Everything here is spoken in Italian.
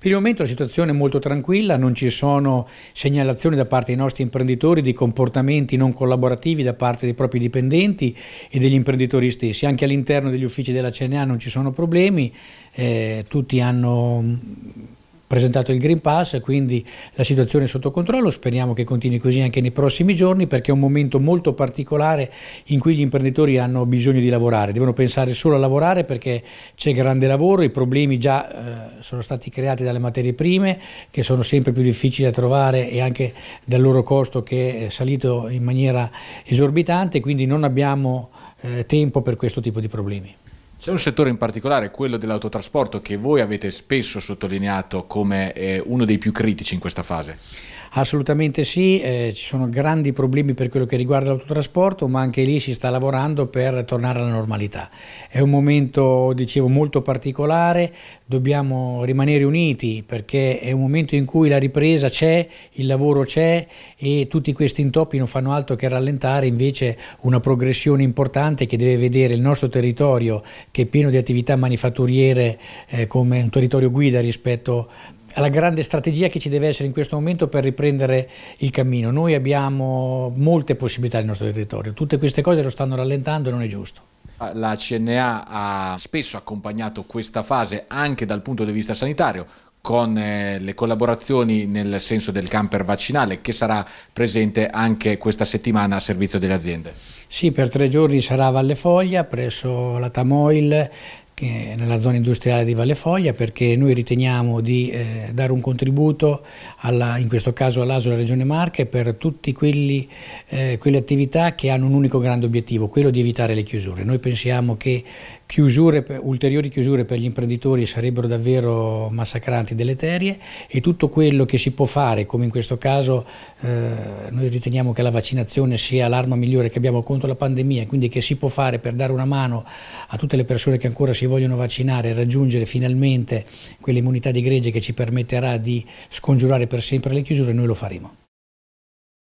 Per il momento la situazione è molto tranquilla, non ci sono segnalazioni da parte dei nostri imprenditori di comportamenti non collaborativi da parte dei propri dipendenti e degli imprenditori stessi. Anche all'interno degli uffici della CNA non ci sono problemi, eh, tutti hanno presentato il Green Pass, quindi la situazione è sotto controllo, speriamo che continui così anche nei prossimi giorni perché è un momento molto particolare in cui gli imprenditori hanno bisogno di lavorare, devono pensare solo a lavorare perché c'è grande lavoro, i problemi già eh, sono stati creati dalle materie prime che sono sempre più difficili da trovare e anche dal loro costo che è salito in maniera esorbitante, quindi non abbiamo eh, tempo per questo tipo di problemi. C'è un settore in particolare, quello dell'autotrasporto, che voi avete spesso sottolineato come eh, uno dei più critici in questa fase. Assolutamente sì, eh, ci sono grandi problemi per quello che riguarda l'autotrasporto, ma anche lì si sta lavorando per tornare alla normalità. È un momento, dicevo, molto particolare, dobbiamo rimanere uniti perché è un momento in cui la ripresa c'è, il lavoro c'è e tutti questi intoppi non fanno altro che rallentare invece una progressione importante che deve vedere il nostro territorio che è pieno di attività manifatturiere eh, come un territorio guida rispetto alla grande strategia che ci deve essere in questo momento per riprendere il cammino. Noi abbiamo molte possibilità nel nostro territorio, tutte queste cose lo stanno rallentando e non è giusto. La CNA ha spesso accompagnato questa fase anche dal punto di vista sanitario, con eh, le collaborazioni nel senso del camper vaccinale che sarà presente anche questa settimana a servizio delle aziende. Sì, per tre giorni sarà a Valle Foglia presso la Tamoil nella zona industriale di Valle Foglia perché noi riteniamo di eh, dare un contributo alla, in questo caso all'ASO della Regione Marche per tutte eh, quelle attività che hanno un unico grande obiettivo, quello di evitare le chiusure. Noi pensiamo che chiusure, ulteriori chiusure per gli imprenditori sarebbero davvero massacranti deleterie e tutto quello che si può fare, come in questo caso eh, noi riteniamo che la vaccinazione sia l'arma migliore che abbiamo contro la pandemia, quindi che si può fare per dare una mano a tutte le persone che ancora si vogliono vaccinare e raggiungere finalmente quell'immunità di gregge che ci permetterà di scongiurare per sempre le chiusure, noi lo faremo.